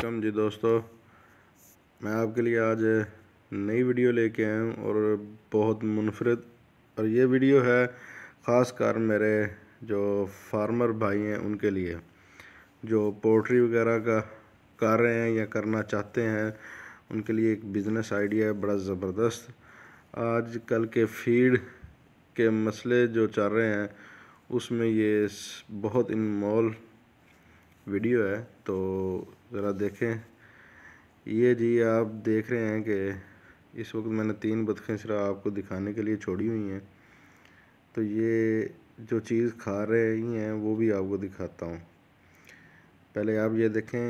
welcome जी दोस्तों मैं आपके लिए आज नई वीडियो लेके आया हूँ और बहुत मुनफरद और ये वीडियो है ख़ास कर मेरे जो फार्मर भाई हैं उनके लिए जो पोल्ट्री वगैरह का कर रहे हैं या करना चाहते हैं उनके लिए एक बिज़नेस आइडिया है बड़ा ज़बरदस्त आज कल के फीड के मसले जो चल रहे हैं उसमें ये बहुत इनमोल वीडियो है तो ज़रा देखें ये जी आप देख रहे हैं कि इस वक्त मैंने तीन बतखें सिर्फ आपको दिखाने के लिए छोड़ी हुई हैं तो ये जो चीज़ खा रही हैं वो भी आपको दिखाता हूँ पहले आप ये देखें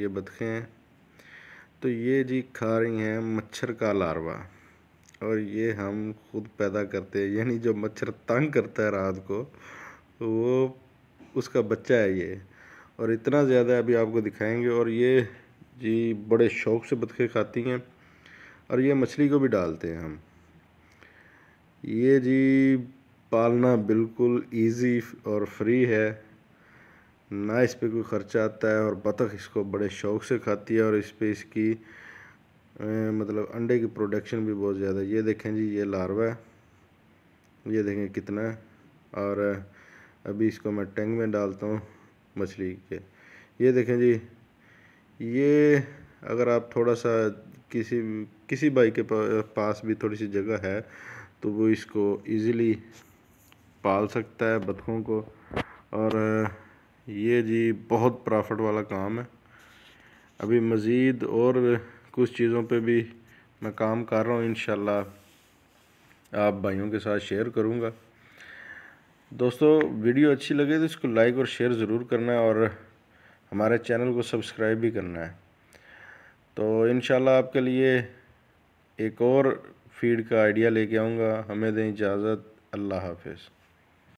ये बतखें हैं तो ये जी खा रही हैं मच्छर का लार्वा और ये हम खुद पैदा करते हैं यानी जो मच्छर तंग करता है रात को वो उसका बच्चा है ये और इतना ज़्यादा अभी आपको दिखाएंगे और ये जी बड़े शौक़ से बतखे खाती हैं और ये मछली को भी डालते हैं हम ये जी पालना बिल्कुल इजी और फ्री है ना इस पर कोई ख़र्चा आता है और बतख इसको बड़े शौक़ से खाती है और इस पर इसकी मतलब अंडे की प्रोडक्शन भी बहुत ज़्यादा ये देखें जी ये लार्वा है ये देखें कितना है और अभी इसको मैं टैंक में डालता हूँ मछली के ये देखें जी ये अगर आप थोड़ा सा किसी किसी भाई के पास भी थोड़ी सी जगह है तो वो इसको इजीली पाल सकता है बतखों को और ये जी बहुत प्रॉफिट वाला काम है अभी मज़ीद और कुछ चीज़ों पे भी मैं काम कर रहा हूँ इन आप भाइयों के साथ शेयर करूँगा दोस्तों वीडियो अच्छी लगे तो इसको लाइक और शेयर ज़रूर करना है और हमारे चैनल को सब्सक्राइब भी करना है तो इन आपके लिए एक और फीड का आइडिया लेके आऊँगा हमें दें इजाज़त अल्लाह हाफिज़